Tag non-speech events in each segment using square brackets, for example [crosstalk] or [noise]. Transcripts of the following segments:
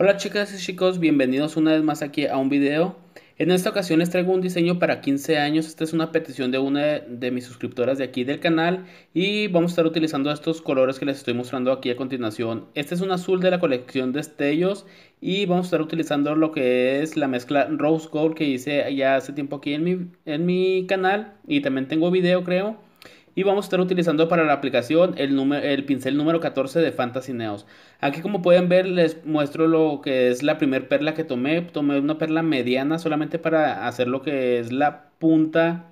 Hola chicas y chicos, bienvenidos una vez más aquí a un video. En esta ocasión les traigo un diseño para 15 años, esta es una petición de una de mis suscriptoras de aquí del canal y vamos a estar utilizando estos colores que les estoy mostrando aquí a continuación. Este es un azul de la colección de Destellos y vamos a estar utilizando lo que es la mezcla Rose Gold que hice ya hace tiempo aquí en en mi canal y también tengo video creo y vamos a estar utilizando para la aplicación el, el pincel número 14 de Fantasy Neos. Aquí como pueden ver les muestro lo que es la primer perla que tomé, tomé una perla mediana solamente para hacer lo que es la punta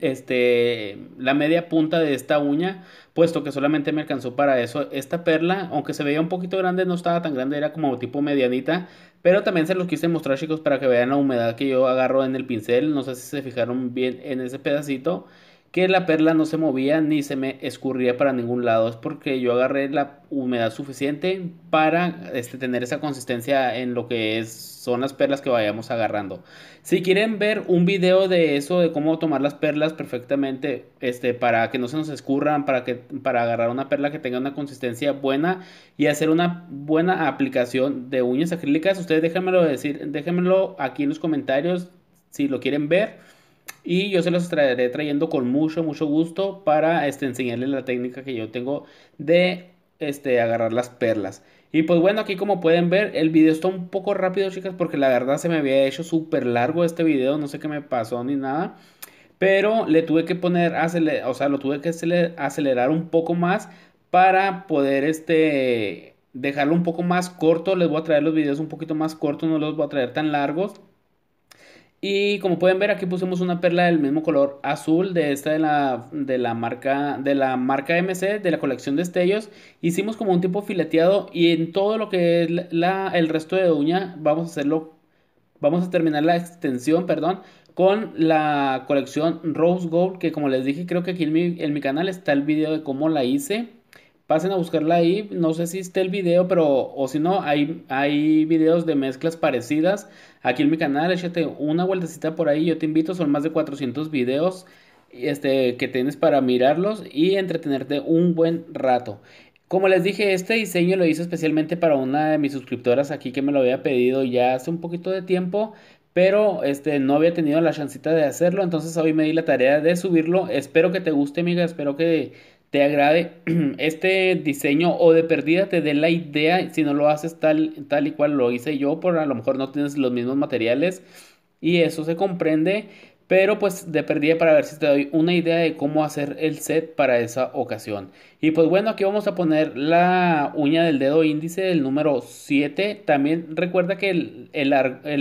este, la media punta de esta uña, puesto que solamente me alcanzó para eso. Esta perla, aunque se veía un poquito grande, no estaba tan grande, era como tipo medianita. Pero también se los quise mostrar, chicos, para que vean la humedad que yo agarro en el pincel. No sé si se fijaron bien en ese pedacito que la perla no se movía ni se me escurría para ningún lado. Es porque yo agarré la humedad suficiente para este, tener esa consistencia en lo que son las perlas que vayamos agarrando. Si quieren ver un video de eso, de cómo tomar las perlas perfectamente, este, para que no se nos escurran, para, que, para agarrar una perla que tenga una consistencia buena y hacer una buena aplicación de uñas acrílicas, ustedes déjenmelo decir, déjenmelo aquí en los comentarios si lo quieren ver y yo se los traeré trayendo con mucho, mucho gusto para este, enseñarles la técnica que yo tengo de este, agarrar las perlas. Y pues bueno, aquí como pueden ver, el video está un poco rápido, chicas, porque la verdad se me había hecho súper largo este video, no sé qué me pasó ni nada. Pero le tuve que poner, o sea, lo tuve que acelerar un poco más para poder este, dejarlo un poco más corto. Les voy a traer los videos un poquito más cortos, no los voy a traer tan largos. Y como pueden ver aquí pusimos una perla del mismo color azul de esta de la, de la, marca, de la marca MC de la colección de estellos. Hicimos como un tipo fileteado y en todo lo que es el resto de uña vamos a hacerlo, vamos a terminar la extensión, perdón, con la colección Rose Gold que como les dije creo que aquí en mi, en mi canal está el video de cómo la hice. Pasen a buscarla ahí, no sé si esté el video, pero o si no, hay, hay videos de mezclas parecidas aquí en mi canal, échate una vueltecita por ahí, yo te invito, son más de 400 videos este, que tienes para mirarlos y entretenerte un buen rato. Como les dije, este diseño lo hice especialmente para una de mis suscriptoras aquí que me lo había pedido ya hace un poquito de tiempo, pero este, no había tenido la chancita de hacerlo, entonces hoy me di la tarea de subirlo. Espero que te guste, amiga, espero que te agrade [clears throat] este diseño o de perdida te dé la idea, si no lo haces tal, tal y cual lo hice yo, por a lo mejor no tienes los mismos materiales y eso se comprende, pero pues de perdida para ver si te doy una idea de cómo hacer el set para esa ocasión. Y pues bueno, aquí vamos a poner la uña del dedo índice del número 7. También recuerda que el, el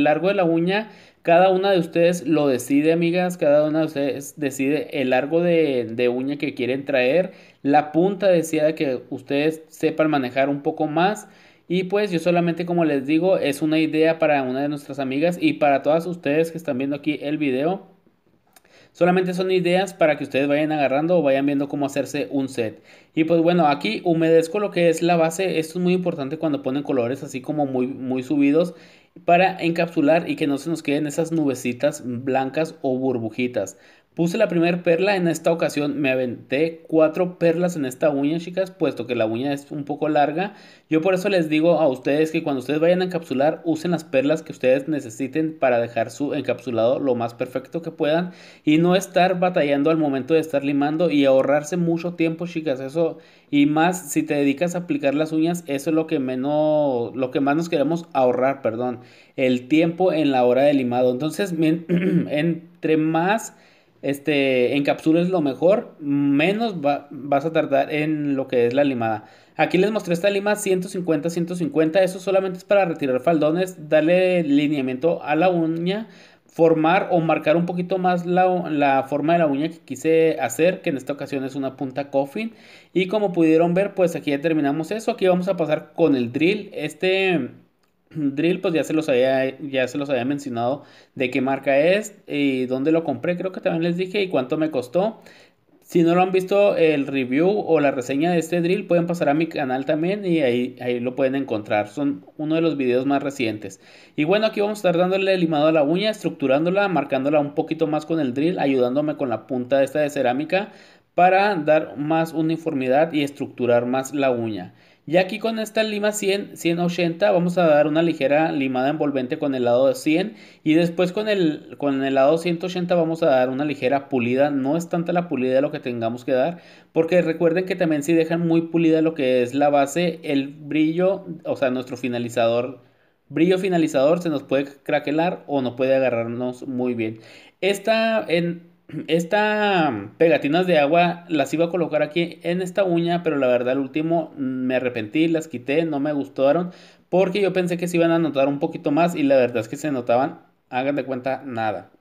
largo de la uña cada una de ustedes lo decide, amigas. Cada una de ustedes decide el largo de, uña que quieren traer. La punta deseada que ustedes sepan manejar un poco más. Y pues yo solamente como les digo, es una idea para una de nuestras amigas y para todas ustedes que están viendo aquí el video. Solamente son ideas para que ustedes vayan agarrando o vayan viendo cómo hacerse un set. Y pues bueno, aquí humedezco lo que es la base. Esto es muy importante cuando ponen colores así como muy, muy subidos para encapsular y que no se nos queden esas nubecitas blancas o burbujitas. Puse la primera perla, en esta ocasión me aventé cuatro perlas en esta uña, chicas, puesto que la uña es un poco larga. Yo por eso les digo a ustedes que cuando ustedes vayan a encapsular, usen las perlas que ustedes necesiten para dejar su encapsulado lo más perfecto que puedan y no estar batallando al momento de estar limando y ahorrarse mucho tiempo, chicas. Eso y más si te dedicas a aplicar las uñas, eso es lo que menos lo que más nos queremos ahorrar, perdón, el tiempo en la hora de limado. Entonces, [clears throat] entre más este, encapsules lo mejor, menos vas a tardar en lo que es la limada. Aquí les mostré esta lima 150-150, eso solamente es para retirar faldones, darle lineamiento a la uña, formar o marcar un poquito más la, la, forma de la uña que quise hacer, que en esta ocasión es una punta coffin. Y como pudieron ver, pues aquí ya terminamos eso, aquí vamos a pasar con el drill, este Drill, pues ya se los había, ya se los había mencionado de qué marca es y dónde lo compré, creo que también les dije y cuánto me costó. Si no lo han visto el review o la reseña de este drill, pueden pasar a mi canal también y ahí, ahí lo pueden encontrar. Son uno de los videos más recientes. Y bueno, aquí vamos a estar dándole limado a la uña, estructurándola, marcándola un poquito más con el drill, ayudándome con la punta esta de cerámica para dar más uniformidad y estructurar más la uña. Y aquí con esta lima 100, 180 vamos a dar una ligera limada envolvente con el lado 100 y después con el, con el lado 180 vamos a dar una ligera pulida. No es tanta la pulida lo que tengamos que dar porque recuerden que también si dejan muy pulida lo que es la base, el brillo, o sea nuestro finalizador, brillo finalizador se nos puede craquelar o no puede agarrarnos muy bien. Esta, en, estas pegatinas de agua las iba a colocar aquí en esta uña, pero la verdad al último mm, me arrepentí, las quité, no me gustaron, porque yo pensé que se iban a notar un poquito más y la verdad es que se notaban, hagan de cuenta, nada.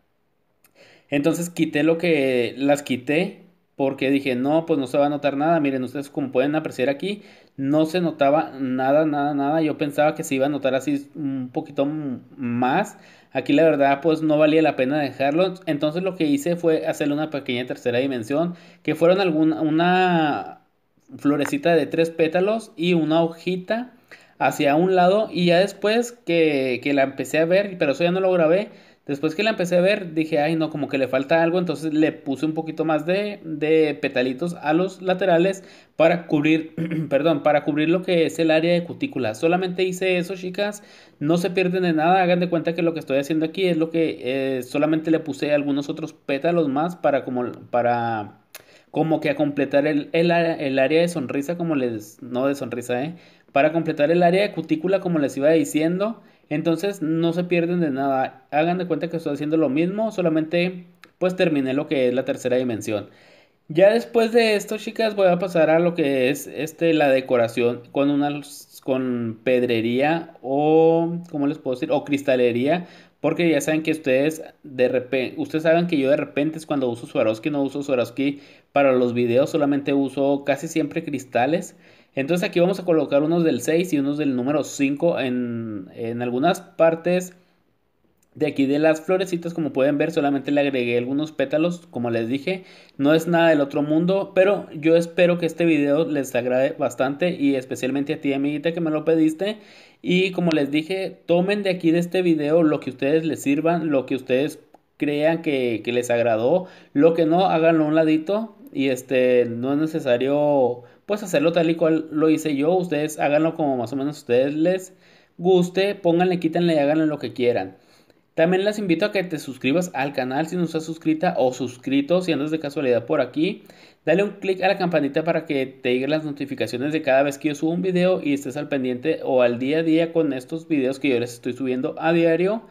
Entonces quité lo que las quité porque dije, no, pues no se va a notar nada. Miren, ustedes como pueden apreciar aquí, no se notaba nada, nada, nada. Yo pensaba que se iba a notar así un poquito más. Aquí la verdad, pues no valía la pena dejarlo. Entonces lo que hice fue hacerle una pequeña tercera dimensión, que fueron alguna, una florecita de tres pétalos y una hojita hacia un lado. Y ya después que, que la empecé a ver, pero eso ya no lo grabé Después que la empecé a ver, dije, ay no, como que le falta algo, entonces le puse un poquito más de, de petalitos a los laterales para cubrir, [clears throat] perdón, para cubrir lo que es el área de cutícula. Solamente hice eso, chicas, no se pierden de nada, hagan de cuenta que lo que estoy haciendo aquí es lo que eh, solamente le puse algunos otros pétalos más para como, para como que a completar el, el, área de sonrisa, como les, no de sonrisa, ¿eh? Para completar el área de cutícula, como les iba diciendo. Entonces no se pierden de nada. Hagan de cuenta que estoy haciendo lo mismo, solamente pues terminé lo que es la tercera dimensión. Ya después de esto, chicas, voy a pasar a lo que es este, la decoración con una con pedrería o como les puedo decir? o cristalería, porque ya saben que ustedes de repente, ustedes saben que yo de repente es cuando uso Swarovski, no uso Swarovski para los videos, solamente uso casi siempre cristales. Entonces aquí vamos a colocar unos del 6 y unos del número 5 en, en algunas partes de aquí de las florecitas, como pueden ver, solamente le agregué algunos pétalos, como les dije. No es nada del otro mundo, pero yo espero que este video les agrade bastante y especialmente a ti, amiguita, que me lo pediste. Y como les dije, tomen de aquí de este video lo que ustedes les sirvan, lo que ustedes crean que, que les agradó. Lo que no, háganlo a un ladito y este, no es necesario pues hacerlo tal y cual lo hice yo. Ustedes háganlo como más o menos ustedes les guste. Pónganle, quítenle y háganle lo que quieran. También las invito a que te suscribas al canal si no estás suscrita o suscrito si andas de casualidad por aquí. Dale un clic a la campanita para que te lleguen las notificaciones de cada vez que yo subo un video y estés al pendiente o al día a día con estos videos que yo les estoy subiendo a diario.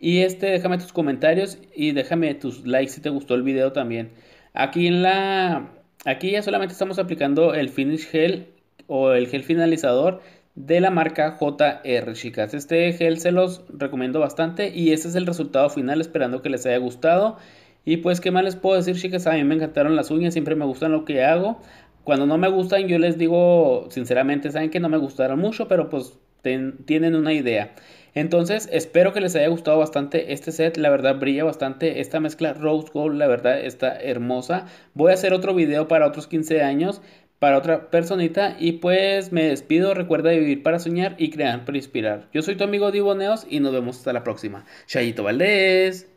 Y este, déjame tus comentarios y déjame tus likes si te gustó el video también. Aquí en la Aquí ya solamente estamos aplicando el finish gel o el gel finalizador de la marca JR chicas este gel se los recomiendo bastante y este es el resultado final esperando que les haya gustado y pues qué más les puedo decir chicas a mí me encantaron las uñas siempre me gustan lo que hago cuando no me gustan yo les digo sinceramente saben que no me gustaron mucho pero pues tienen una idea entonces, espero que les haya gustado bastante este set. La verdad, brilla bastante. Esta mezcla Rose Gold, la verdad, está hermosa. Voy a hacer otro video para otros 15 años, para otra personita. Y pues me despido. Recuerda vivir para soñar y crear para inspirar. Yo soy tu amigo Diboneos y nos vemos hasta la próxima. Chayito Valdés.